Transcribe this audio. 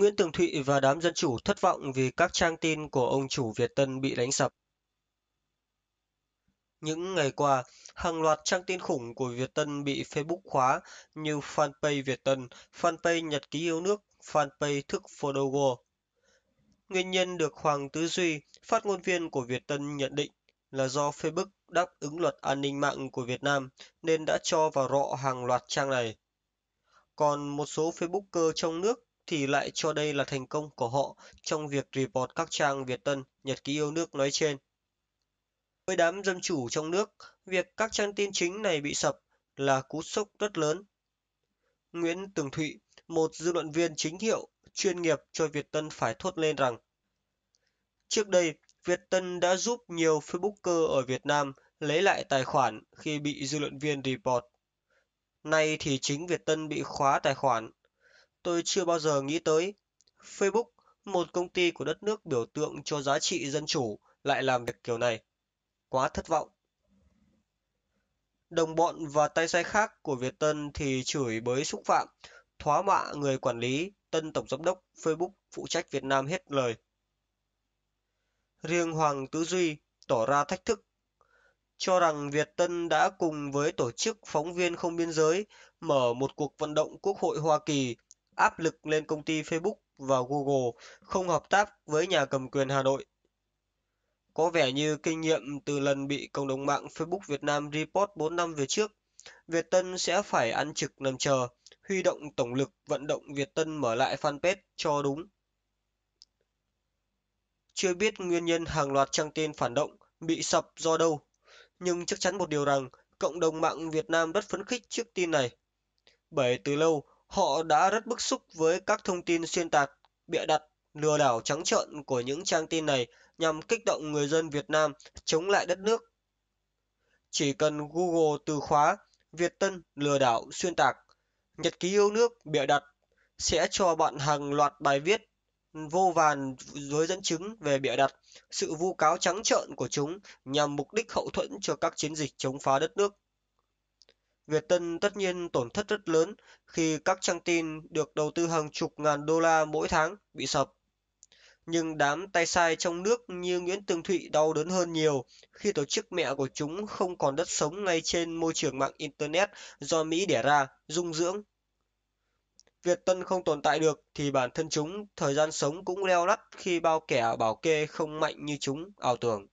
Nguyễn Tường Thụy và đám dân chủ thất vọng vì các trang tin của ông chủ Việt Tân bị đánh sập. Những ngày qua, hàng loạt trang tin khủng của Việt Tân bị Facebook khóa như fanpage Việt Tân, fanpage Nhật ký yêu nước, fanpage thức Fodogo. Nguyên nhân được Hoàng Tứ Duy, phát ngôn viên của Việt Tân nhận định là do Facebook đáp ứng luật an ninh mạng của Việt Nam nên đã cho vào rọ hàng loạt trang này. Còn một số Facebooker trong nước thì lại cho đây là thành công của họ trong việc report các trang Việt Tân, Nhật ký yêu nước nói trên. Với đám dân chủ trong nước, việc các trang tin chính này bị sập là cú sốc rất lớn. Nguyễn Tường Thụy, một dư luận viên chính hiệu, chuyên nghiệp cho Việt Tân phải thốt lên rằng Trước đây, Việt Tân đã giúp nhiều Facebooker ở Việt Nam lấy lại tài khoản khi bị dư luận viên report. Nay thì chính Việt Tân bị khóa tài khoản tôi chưa bao giờ nghĩ tới facebook một công ty của đất nước biểu tượng cho giá trị dân chủ lại làm việc kiểu này quá thất vọng đồng bọn và tay sai khác của việt tân thì chửi bới xúc phạm thóa mạ người quản lý tân tổng giám đốc facebook phụ trách việt nam hết lời riêng hoàng tứ duy tỏ ra thách thức cho rằng Việt Tân đã cùng với tổ chức phóng viên không biên giới mở một cuộc vận động Quốc hội Hoa Kỳ áp lực lên công ty Facebook và Google không hợp tác với nhà cầm quyền Hà Nội. Có vẻ như kinh nghiệm từ lần bị cộng đồng mạng Facebook Việt Nam report 4 năm về trước, Việt Tân sẽ phải ăn trực nằm chờ, huy động tổng lực vận động Việt Tân mở lại fanpage cho đúng. Chưa biết nguyên nhân hàng loạt trang tin phản động bị sập do đâu, nhưng chắc chắn một điều rằng cộng đồng mạng Việt Nam rất phấn khích trước tin này. Bởi từ lâu, họ đã rất bức xúc với các thông tin xuyên tạc bịa đặt lừa đảo trắng trợn của những trang tin này nhằm kích động người dân Việt Nam chống lại đất nước. Chỉ cần Google từ khóa Việt Tân lừa đảo xuyên tạc, nhật ký yêu nước bịa đặt sẽ cho bạn hàng loạt bài viết vô vàn với dẫn chứng về bịa đặt, sự vu cáo trắng trợn của chúng nhằm mục đích hậu thuẫn cho các chiến dịch chống phá đất nước. Việt Tân tất nhiên tổn thất rất lớn khi các trang tin được đầu tư hàng chục ngàn đô la mỗi tháng bị sập. Nhưng đám tay sai trong nước như Nguyễn Tường Thụy đau đớn hơn nhiều khi tổ chức mẹ của chúng không còn đất sống ngay trên môi trường mạng Internet do Mỹ đẻ ra, dung dưỡng. Việt Tân không tồn tại được thì bản thân chúng thời gian sống cũng leo lắt khi bao kẻ bảo kê không mạnh như chúng ảo tưởng.